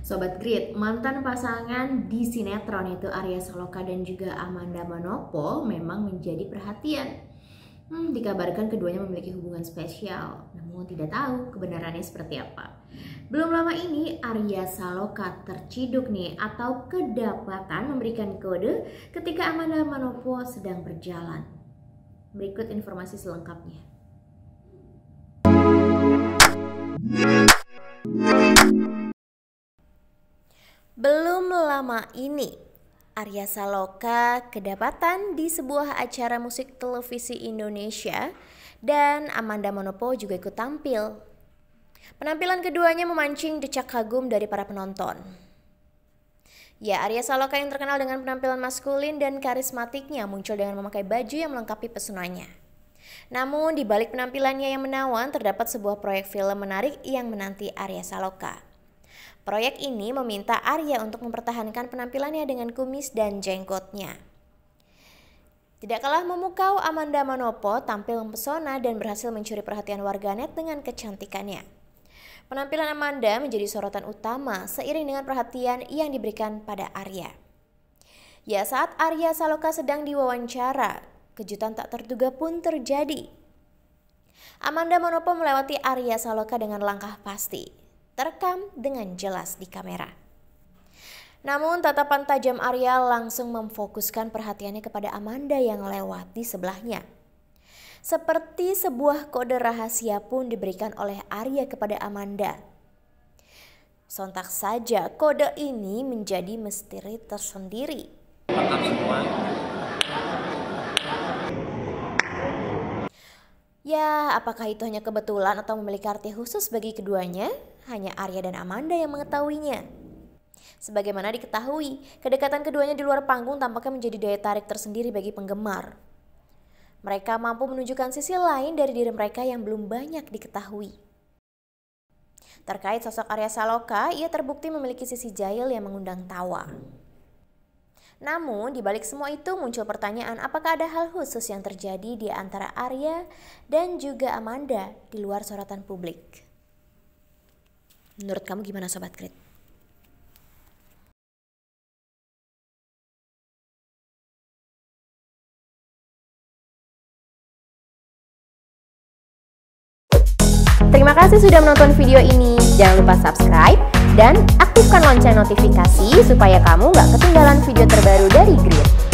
Sobat Grid, mantan pasangan di sinetron itu Arya Saloka dan juga Amanda Manopo memang menjadi perhatian. Hmm, dikabarkan keduanya memiliki hubungan spesial, namun tidak tahu kebenarannya seperti apa. Belum lama ini Arya Saloka terciduk nih atau kedapatan memberikan kode ketika Amanda Manopo sedang berjalan. Berikut informasi selengkapnya. Lama ini. Arya Saloka kedapatan di sebuah acara musik televisi Indonesia dan Amanda Manopo juga ikut tampil. Penampilan keduanya memancing decak kagum dari para penonton. Ya, Arya Saloka yang terkenal dengan penampilan maskulin dan karismatiknya muncul dengan memakai baju yang melengkapi pesonanya. Namun, di balik penampilannya yang menawan terdapat sebuah proyek film menarik yang menanti Arya Saloka. Proyek ini meminta Arya untuk mempertahankan penampilannya dengan kumis dan jenggotnya. Tidak kalah memukau, Amanda Manopo tampil mempesona dan berhasil mencuri perhatian warganet dengan kecantikannya. Penampilan Amanda menjadi sorotan utama seiring dengan perhatian yang diberikan pada Arya. Ya saat Arya Saloka sedang diwawancara, kejutan tak terduga pun terjadi. Amanda Manopo melewati Arya Saloka dengan langkah pasti terekam dengan jelas di kamera. Namun tatapan tajam Arya langsung memfokuskan perhatiannya kepada Amanda yang lewat di sebelahnya. Seperti sebuah kode rahasia pun diberikan oleh Arya kepada Amanda. Sontak saja kode ini menjadi misteri tersendiri. Ya, apakah itu hanya kebetulan atau memiliki arti khusus bagi keduanya? hanya Arya dan Amanda yang mengetahuinya. Sebagaimana diketahui, kedekatan keduanya di luar panggung tampaknya menjadi daya tarik tersendiri bagi penggemar. Mereka mampu menunjukkan sisi lain dari diri mereka yang belum banyak diketahui. Terkait sosok Arya Saloka, ia terbukti memiliki sisi jahil yang mengundang tawa. Namun, di balik semua itu muncul pertanyaan apakah ada hal khusus yang terjadi di antara Arya dan juga Amanda di luar sorotan publik. Menurut kamu gimana Sobat Krit? Terima kasih sudah menonton video ini. Jangan lupa subscribe dan aktifkan lonceng notifikasi supaya kamu gak ketinggalan video terbaru dari Grid.